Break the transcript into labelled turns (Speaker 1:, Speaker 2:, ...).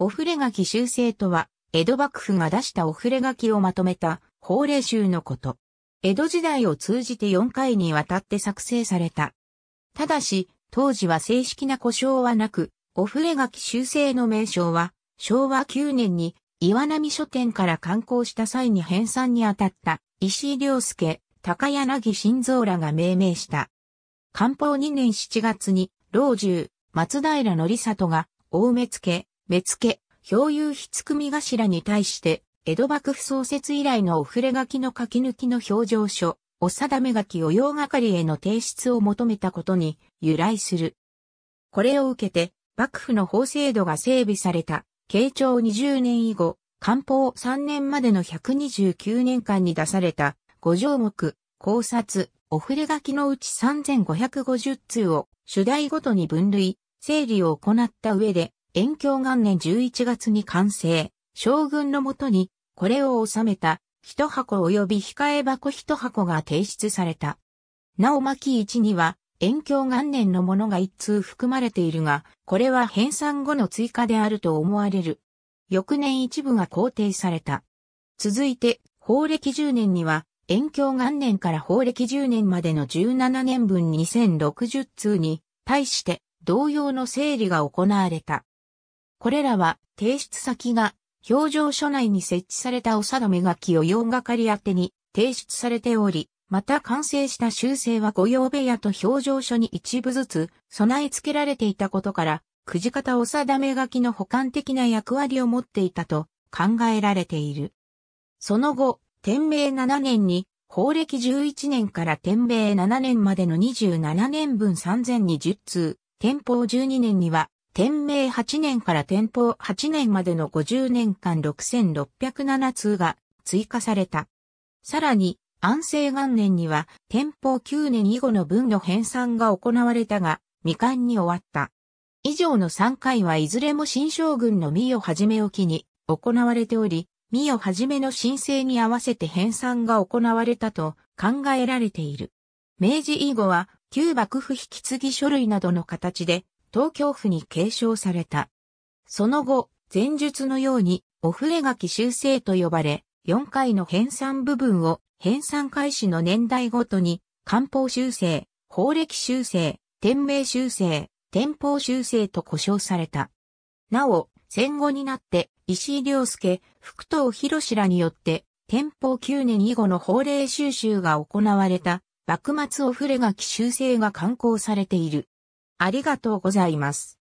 Speaker 1: お触れ書き修正とは、江戸幕府が出したお触れ書きをまとめた法令集のこと。江戸時代を通じて4回にわたって作成された。ただし、当時は正式な故障はなく、お触れ書き修正の名称は、昭和9年に岩波書店から刊行した際に編纂に当たった石井良介、高柳晋三らが命名した。官報2年7月に、老中、松平則里が、大目付、目付、標有筆組頭に対して、江戸幕府創設以来のお触れ書きの書き抜きの表情書、お定め書きを用係への提出を求めたことに由来する。これを受けて、幕府の法制度が整備された、慶長20年以後、官報3年までの129年間に出された、五条目、考察、お触れ書きのうち3550通を、主題ごとに分類、整理を行った上で、延享元年11月に完成、将軍のもとに、これを収めた、一箱及び控え箱一箱が提出された。なお巻1には、延享元年のものが一通含まれているが、これは編纂後の追加であると思われる。翌年一部が肯定された。続いて、法暦10年には、延享元年から法暦10年までの17年分2060通に、対して、同様の整理が行われた。これらは提出先が表情書内に設置されたお定め書きを4係宛てに提出されており、また完成した修正は御用部屋と表情書に一部ずつ備え付けられていたことから、くじ方お定め書きの補完的な役割を持っていたと考えられている。その後、天明7年に、法暦11年から天明7年までの27年分3020通、天保12年には天明8年から天保8年までの50年間6607通が追加された。さらに、安政元年には、天保9年以後の文の編纂が行われたが、未完に終わった。以上の3回はいずれも新将軍の三代はじめを機に行われており、三代はじめの申請に合わせて編纂が行われたと考えられている。明治以後は、旧幕府引き継ぎ書類などの形で東京府に継承された。その後、前述のように、お触れ書き修正と呼ばれ、4回の編纂部分を編纂開始の年代ごとに、官報修正、法歴修正、天命修正、天報修正と呼称された。なお、戦後になって石井良介、福藤博士らによって、天保9年以後の法令収集が行われた、幕末お触れ書き修正が刊行されている。ありがとうございます。